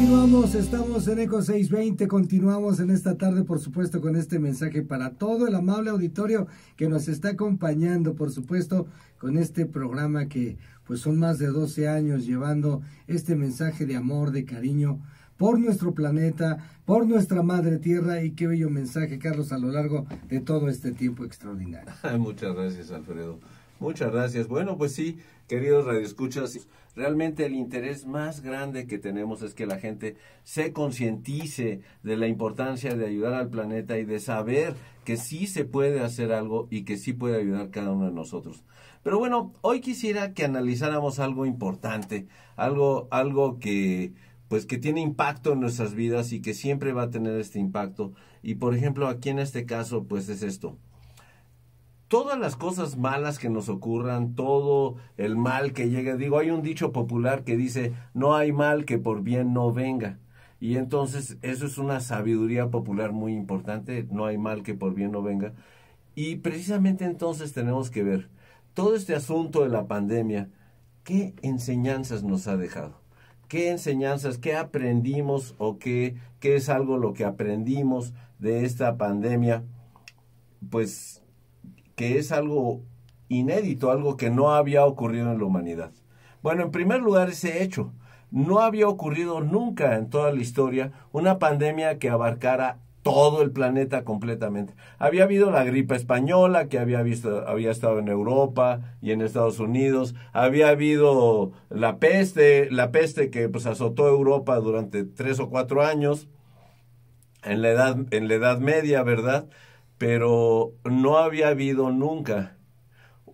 Continuamos, estamos en ECO 620, continuamos en esta tarde, por supuesto, con este mensaje para todo el amable auditorio que nos está acompañando, por supuesto, con este programa que pues son más de 12 años llevando este mensaje de amor, de cariño por nuestro planeta, por nuestra madre tierra y qué bello mensaje, Carlos, a lo largo de todo este tiempo extraordinario. Muchas gracias, Alfredo. Muchas gracias. Bueno, pues sí, queridos radioescuchas, realmente el interés más grande que tenemos es que la gente se concientice de la importancia de ayudar al planeta y de saber que sí se puede hacer algo y que sí puede ayudar cada uno de nosotros. Pero bueno, hoy quisiera que analizáramos algo importante, algo algo que pues que tiene impacto en nuestras vidas y que siempre va a tener este impacto. Y por ejemplo, aquí en este caso pues es esto todas las cosas malas que nos ocurran, todo el mal que llegue, digo, hay un dicho popular que dice, no hay mal que por bien no venga. Y entonces eso es una sabiduría popular muy importante, no hay mal que por bien no venga. Y precisamente entonces tenemos que ver todo este asunto de la pandemia, ¿qué enseñanzas nos ha dejado? ¿Qué enseñanzas, qué aprendimos o qué, qué es algo lo que aprendimos de esta pandemia? Pues que es algo inédito, algo que no había ocurrido en la humanidad. Bueno, en primer lugar, ese hecho. No había ocurrido nunca en toda la historia una pandemia que abarcara todo el planeta completamente. Había habido la gripe española que había visto había estado en Europa y en Estados Unidos, había habido la peste, la peste que pues azotó Europa durante tres o cuatro años en la edad en la Edad Media, ¿verdad? pero no había habido nunca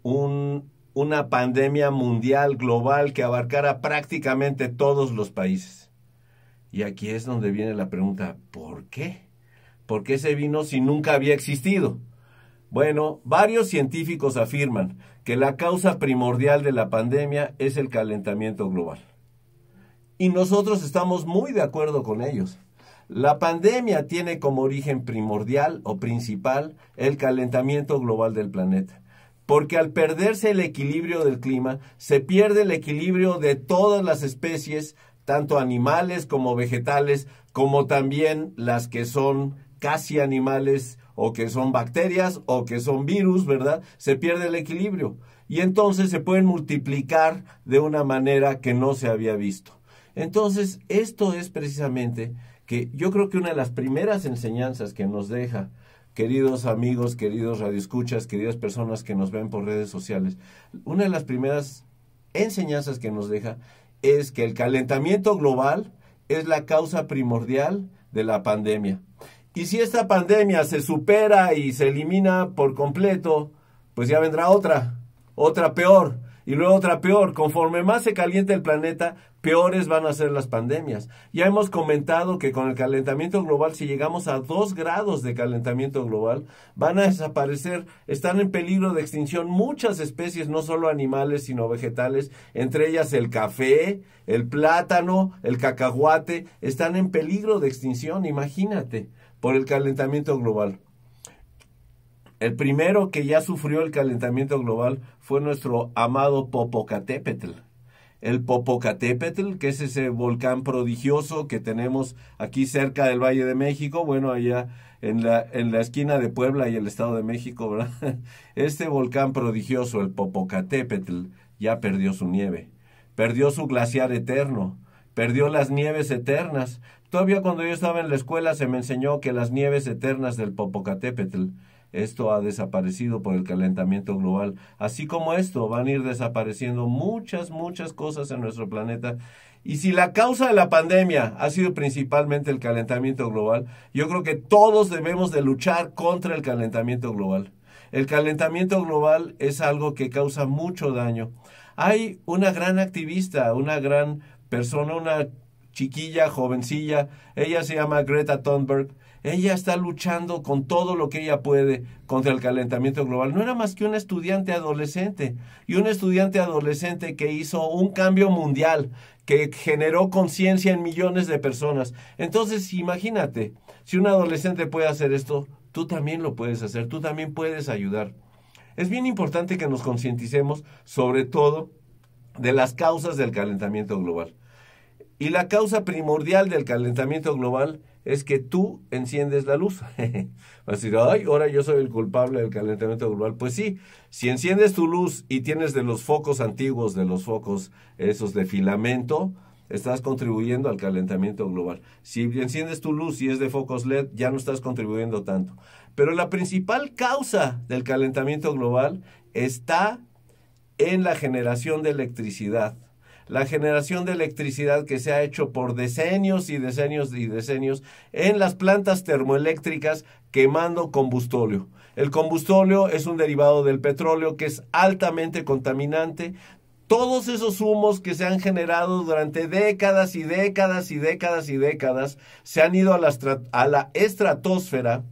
una pandemia mundial, global, que abarcara prácticamente todos los países. Y aquí es donde viene la pregunta, ¿por qué? ¿Por qué se vino si nunca había existido? Bueno, varios científicos afirman que la causa primordial de la pandemia es el calentamiento global. Y nosotros estamos muy de acuerdo con ellos. La pandemia tiene como origen primordial o principal el calentamiento global del planeta porque al perderse el equilibrio del clima, se pierde el equilibrio de todas las especies, tanto animales como vegetales, como también las que son casi animales o que son bacterias o que son virus, ¿verdad? Se pierde el equilibrio y entonces se pueden multiplicar de una manera que no se había visto. Entonces, esto es precisamente que yo creo que una de las primeras enseñanzas que nos deja, queridos amigos, queridos radioescuchas, queridas personas que nos ven por redes sociales, una de las primeras enseñanzas que nos deja es que el calentamiento global es la causa primordial de la pandemia. Y si esta pandemia se supera y se elimina por completo, pues ya vendrá otra, otra peor, y luego otra peor, conforme más se calienta el planeta, peores van a ser las pandemias. Ya hemos comentado que con el calentamiento global, si llegamos a dos grados de calentamiento global, van a desaparecer, están en peligro de extinción muchas especies, no solo animales, sino vegetales, entre ellas el café, el plátano, el cacahuate, están en peligro de extinción, imagínate, por el calentamiento global. El primero que ya sufrió el calentamiento global fue nuestro amado Popocatépetl. El Popocatépetl, que es ese volcán prodigioso que tenemos aquí cerca del Valle de México, bueno, allá en la, en la esquina de Puebla y el Estado de México, ¿verdad? Este volcán prodigioso, el Popocatépetl, ya perdió su nieve, perdió su glaciar eterno, perdió las nieves eternas. Todavía cuando yo estaba en la escuela se me enseñó que las nieves eternas del Popocatépetl esto ha desaparecido por el calentamiento global. Así como esto, van a ir desapareciendo muchas, muchas cosas en nuestro planeta. Y si la causa de la pandemia ha sido principalmente el calentamiento global, yo creo que todos debemos de luchar contra el calentamiento global. El calentamiento global es algo que causa mucho daño. Hay una gran activista, una gran persona, una chiquilla, jovencilla, ella se llama Greta Thunberg, ella está luchando con todo lo que ella puede contra el calentamiento global. No era más que una estudiante adolescente y un estudiante adolescente que hizo un cambio mundial que generó conciencia en millones de personas. Entonces, imagínate, si un adolescente puede hacer esto, tú también lo puedes hacer, tú también puedes ayudar. Es bien importante que nos concienticemos sobre todo de las causas del calentamiento global. Y la causa primordial del calentamiento global es que tú enciendes la luz. Vas a decir, ay, ahora yo soy el culpable del calentamiento global. Pues sí, si enciendes tu luz y tienes de los focos antiguos, de los focos esos de filamento, estás contribuyendo al calentamiento global. Si enciendes tu luz y es de focos LED, ya no estás contribuyendo tanto. Pero la principal causa del calentamiento global está en la generación de electricidad la generación de electricidad que se ha hecho por decenios y decenios y decenios en las plantas termoeléctricas quemando combustóleo. El combustóleo es un derivado del petróleo que es altamente contaminante. Todos esos humos que se han generado durante décadas y décadas y décadas y décadas se han ido a la, a la estratosfera.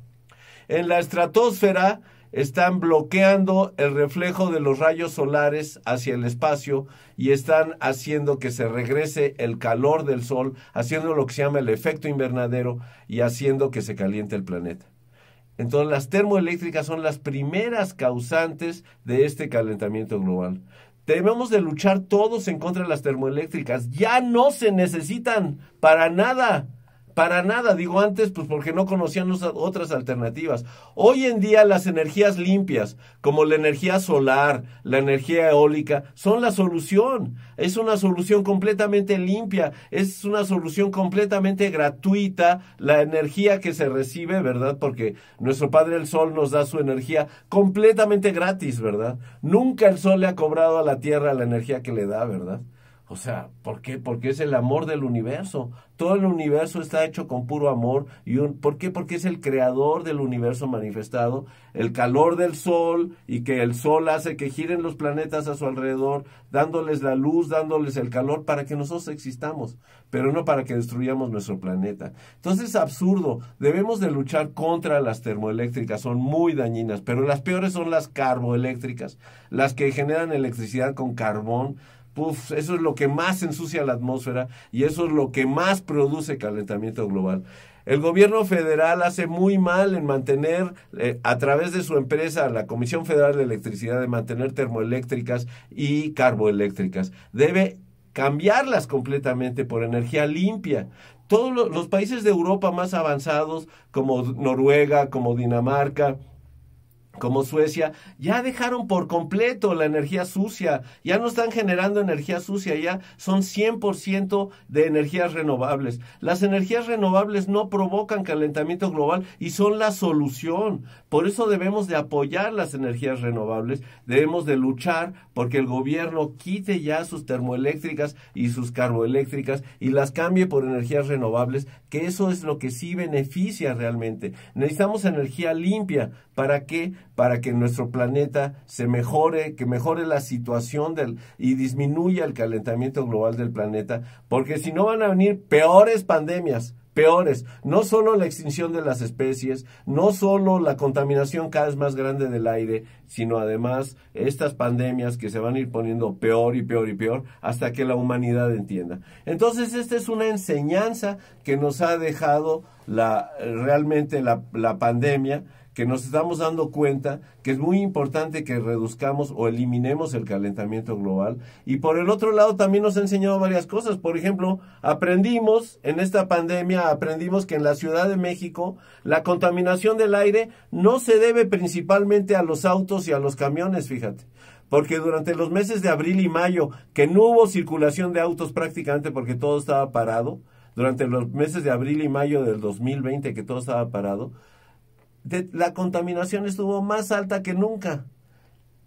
En la estratosfera están bloqueando el reflejo de los rayos solares hacia el espacio y están haciendo que se regrese el calor del sol, haciendo lo que se llama el efecto invernadero y haciendo que se caliente el planeta. Entonces las termoeléctricas son las primeras causantes de este calentamiento global. Debemos de luchar todos en contra de las termoeléctricas. Ya no se necesitan para nada. Para nada, digo antes, pues porque no conocían otras alternativas. Hoy en día las energías limpias, como la energía solar, la energía eólica, son la solución. Es una solución completamente limpia, es una solución completamente gratuita, la energía que se recibe, ¿verdad? Porque nuestro Padre el Sol nos da su energía completamente gratis, ¿verdad? Nunca el Sol le ha cobrado a la Tierra la energía que le da, ¿verdad? O sea, ¿por qué? Porque es el amor del universo. Todo el universo está hecho con puro amor. Y un, ¿Por qué? Porque es el creador del universo manifestado. El calor del sol y que el sol hace que giren los planetas a su alrededor, dándoles la luz, dándoles el calor para que nosotros existamos, pero no para que destruyamos nuestro planeta. Entonces es absurdo. Debemos de luchar contra las termoeléctricas. Son muy dañinas, pero las peores son las carboeléctricas, las que generan electricidad con carbón eso es lo que más ensucia la atmósfera y eso es lo que más produce calentamiento global. El gobierno federal hace muy mal en mantener, eh, a través de su empresa, la Comisión Federal de Electricidad, de mantener termoeléctricas y carboeléctricas. Debe cambiarlas completamente por energía limpia. Todos los países de Europa más avanzados, como Noruega, como Dinamarca, como Suecia, ya dejaron por completo la energía sucia, ya no están generando energía sucia, ya son 100% de energías renovables. Las energías renovables no provocan calentamiento global y son la solución. Por eso debemos de apoyar las energías renovables, debemos de luchar porque el gobierno quite ya sus termoeléctricas y sus carboeléctricas y las cambie por energías renovables, que eso es lo que sí beneficia realmente. Necesitamos energía limpia para que para que nuestro planeta se mejore, que mejore la situación del, y disminuya el calentamiento global del planeta, porque si no van a venir peores pandemias, peores, no solo la extinción de las especies, no solo la contaminación cada vez más grande del aire, sino además estas pandemias que se van a ir poniendo peor y peor y peor hasta que la humanidad entienda. Entonces, esta es una enseñanza que nos ha dejado la, realmente la pandemia que nos estamos dando cuenta que es muy importante que reduzcamos o eliminemos el calentamiento global. Y por el otro lado también nos ha enseñado varias cosas. Por ejemplo, aprendimos en esta pandemia, aprendimos que en la Ciudad de México la contaminación del aire no se debe principalmente a los autos y a los camiones, fíjate porque durante los meses de abril y mayo, que no hubo circulación de autos prácticamente porque todo estaba parado, durante los meses de abril y mayo del 2020 que todo estaba parado, la contaminación estuvo más alta que nunca.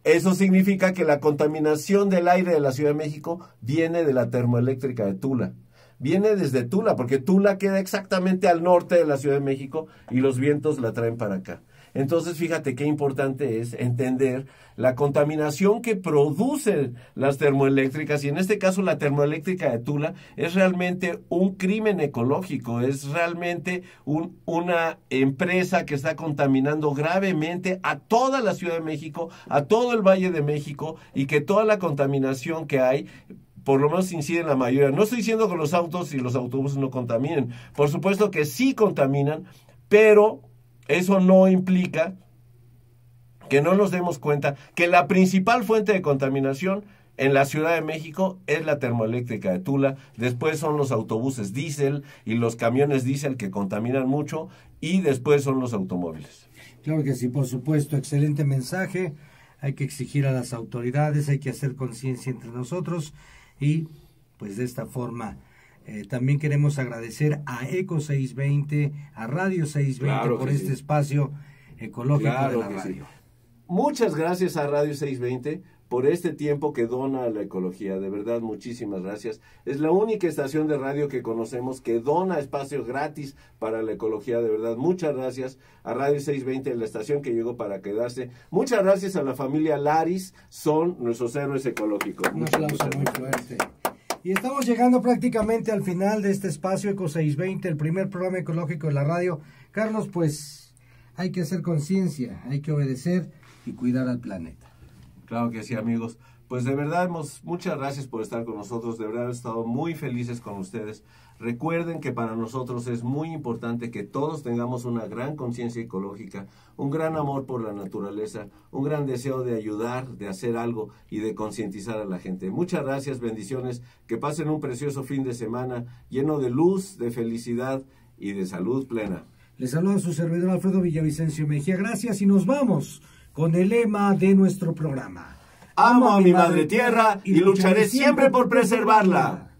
Eso significa que la contaminación del aire de la Ciudad de México viene de la termoeléctrica de Tula. Viene desde Tula, porque Tula queda exactamente al norte de la Ciudad de México y los vientos la traen para acá. Entonces, fíjate qué importante es entender la contaminación que producen las termoeléctricas y en este caso la termoeléctrica de Tula es realmente un crimen ecológico, es realmente una empresa que está contaminando gravemente a toda la Ciudad de México, a todo el Valle de México y que toda la contaminación que hay por lo menos incide en la mayoría. No estoy diciendo que los autos y los autobuses no contaminen. Por supuesto que sí contaminan, pero eso no implica que no nos demos cuenta que la principal fuente de contaminación en la Ciudad de México es la termoeléctrica de Tula, después son los autobuses diésel y los camiones diésel que contaminan mucho y después son los automóviles. Claro que sí, por supuesto, excelente mensaje. Hay que exigir a las autoridades, hay que hacer conciencia entre nosotros y pues de esta forma eh, también queremos agradecer a Eco 620, a Radio 620 por este espacio ecológico de la radio. Muchas gracias a Radio 620 por este tiempo que dona a la ecología. De verdad, muchísimas gracias. Es la única estación de radio que conocemos que dona espacios gratis para la ecología. De verdad, muchas gracias a Radio 620, la estación que llegó para quedarse. Muchas gracias a la familia Laris, son nuestros héroes ecológicos. Un aplauso muy fuerte. Y estamos llegando prácticamente al final de este espacio Eco 620, el primer programa ecológico de la radio. Carlos, pues hay que hacer conciencia, hay que obedecer y cuidar al planeta. Claro que sí, amigos pues de verdad muchas gracias por estar con nosotros, de verdad he estado muy felices con ustedes. Recuerden que para nosotros es muy importante que todos tengamos una gran conciencia ecológica, un gran amor por la naturaleza, un gran deseo de ayudar, de hacer algo y de concientizar a la gente. Muchas gracias, bendiciones, que pasen un precioso fin de semana lleno de luz, de felicidad y de salud plena. Les saluda su servidor Alfredo Villavicencio Mejía. Gracias y nos vamos con el lema de nuestro programa. Amo a mi madre tierra y lucharé siempre por preservarla.